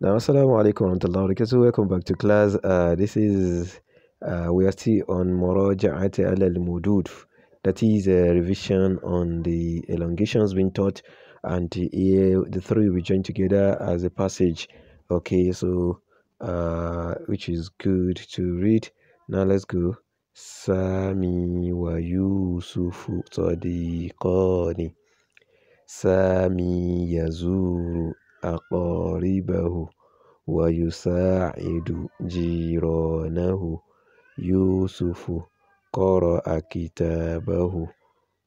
Now, assalamu alaikum warahmatullahi wabarakatuh. Welcome back to class. Uh, this is, uh, we are still on Moraja'at al-Mudud. That is a revision on the elongations being taught and here the three we join together as a passage. Okay, so, uh, which is good to read. Now let's go. Sami wa Yusufu Sadiqani. Sami yazuru أقاربه ويساعد جيرانه يوسف قرأ كتابه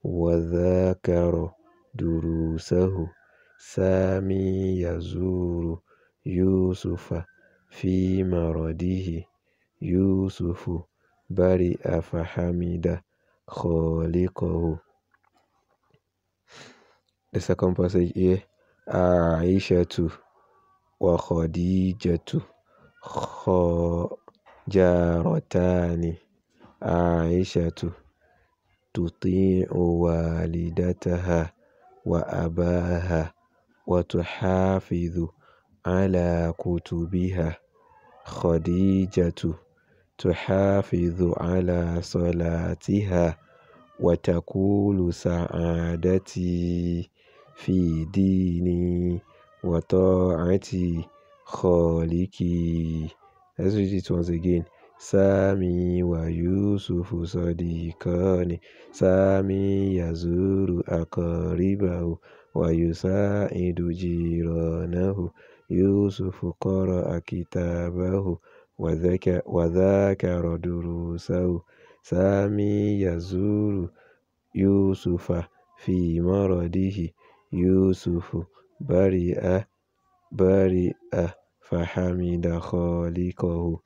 وذاكر دروسه سامي يزور يوسف في مرضه يوسف برئ فحمد خالقه The second passage here عائشة وخديجة جارتان عائشة تطيع والدتها وأباها وتحافظ على كتبها خديجة تحافظ على صلاتها وتقول سعادتي فِدِينِي وَطَاعَتِي خَالِقِي Let's read it once again. سَامِي وَيُوسُفُ صَدِيقَانِ سَامِي يَزُورُ أَقَارِبَهُ وَيُسَاعِدُ جِيرَانَهُ يُوسُفُ قَرَأَ كِتَابَهُ وَذَاكَرَ دُرُوسَهُ سَامِي يَزُورُ يُوسُفَ فِي مَرَضِهِ Yusufu, Bari'a, Bari'a, Fahamida Khaliquhu,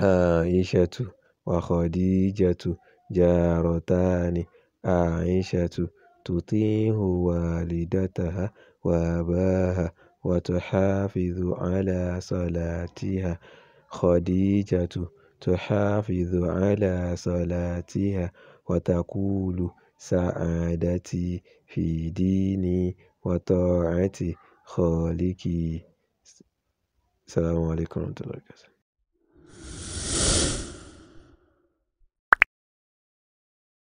Aishatu wa Khadijatu jaratani, Aishatu tutiihu walidataha wa abaha wa tuhafidhu ala salatiha, Khadijatu tuhafidhu ala salatiha wa taqulu. sa'adati fi dini wa ta'ati khaliki salam alaykum wa rahmatullahi wa